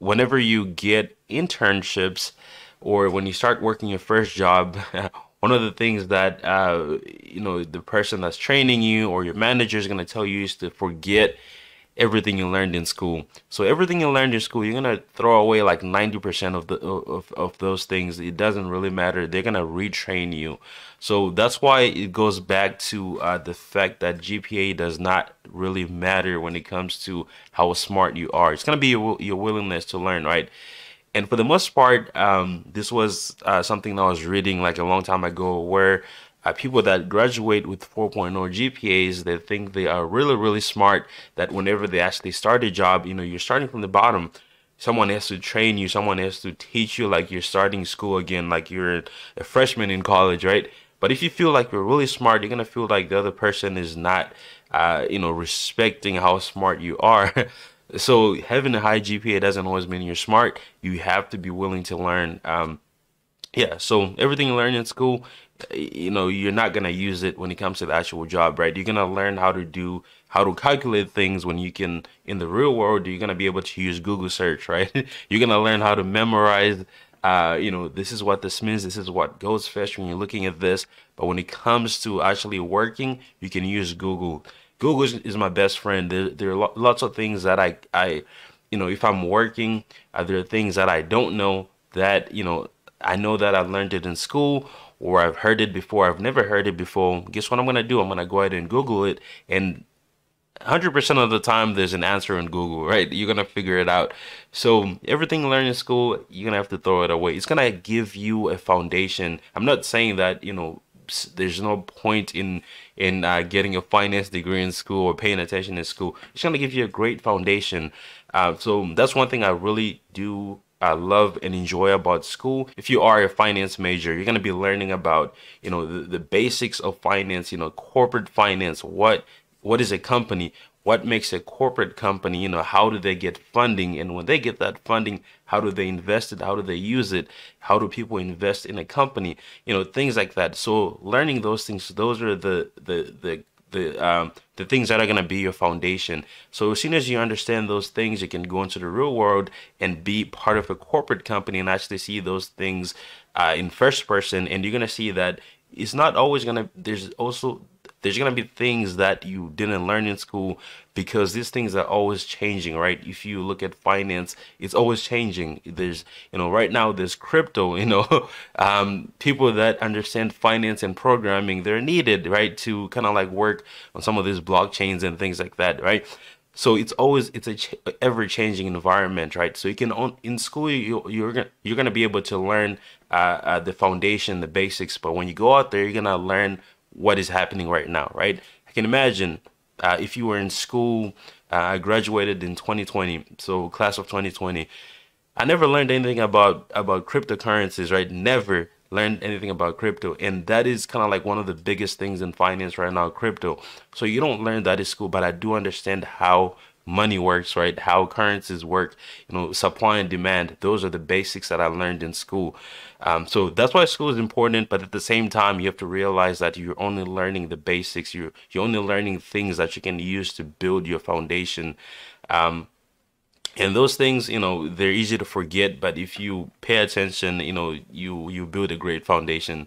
whenever you get internships or when you start working your first job, one of the things that uh, you know the person that's training you or your manager is going to tell you is to forget everything you learned in school. So everything you learned in school, you're gonna throw away like 90% of the of, of those things. It doesn't really matter. They're gonna retrain you. So that's why it goes back to uh, the fact that GPA does not really matter when it comes to how smart you are. It's gonna be your, your willingness to learn, right? and for the most part, um, this was uh, something that I was reading like a long time ago where uh, people that graduate with 4.0 GPAs, they think they are really, really smart that whenever they actually start a job, you know, you're starting from the bottom. Someone has to train you. Someone has to teach you like you're starting school again, like you're a freshman in college, right? But if you feel like you're really smart, you're gonna feel like the other person is not, uh, you know, respecting how smart you are. So having a high GPA doesn't always mean you're smart. You have to be willing to learn. Um, yeah. So everything you learn in school, you know, you're not gonna use it when it comes to the actual job, right? You're gonna learn how to do how to calculate things when you can in the real world. You're gonna be able to use Google search, right? you're gonna learn how to memorize uh, you know, this is what this means, this is what goes first when you're looking at this. But when it comes to actually working, you can use Google. Google is, is my best friend. There, there are lots of things that I, I, you know, if I'm working, are there things that I don't know that, you know, I know that I learned it in school or I've heard it before. I've never heard it before. Guess what I'm going to do? I'm going to go ahead and Google it. And 100% of the time, there's an answer in Google, right? You're going to figure it out. So, everything learned in school, you're going to have to throw it away. It's going to give you a foundation. I'm not saying that, you know, there's no point in in uh, getting a finance degree in school or paying attention in school. It's gonna give you a great foundation. Uh, so that's one thing I really do I uh, love and enjoy about school. If you are a finance major, you're going to be learning about, you know, the, the, basics of finance, you know, corporate finance, what what is a company, what makes a corporate company you know how do they get funding and when they get that funding how do they invest it how do they use it how do people invest in a company you know things like that so learning those things those are the the the the um, the things that are going to be your foundation. So as soon as you understand those things, you can go into the real world and be part of a corporate company and actually see those things uh, in first person. And you're going to see that it's not always going to. There's also there's going to be things that you didn't learn in school because these things are always changing, right? If you look at finance, it's always changing. There's, you know, right now there's crypto, you know, um, people that understand finance and programming, they're needed, right? To kind of like work on some of these blockchains and things like that, right? so it's always it's a ch ever changing environment right so you can on in school you, you're gonna you're gonna be able to learn uh, uh, the foundation the basics but when you go out there you're gonna learn what is happening right now, right? I can imagine uh, if you were in school, uh, I graduated in 2020, so class of 2020. I never learned anything about about cryptocurrencies, right? Never learned anything about crypto, and that is kind of like one of the biggest things in finance right now, crypto. So you don't learn that in school, but I do understand how money works, right? How currencies work, you know, supply and demand. Those are the basics that I learned in school. Um, so that's why school is important. But at the same time, you have to realize that you're only learning the basics. You're you're only learning things that you can use to build your foundation. Um, and those things you know they're easy to forget but if you pay attention you know you you build a great foundation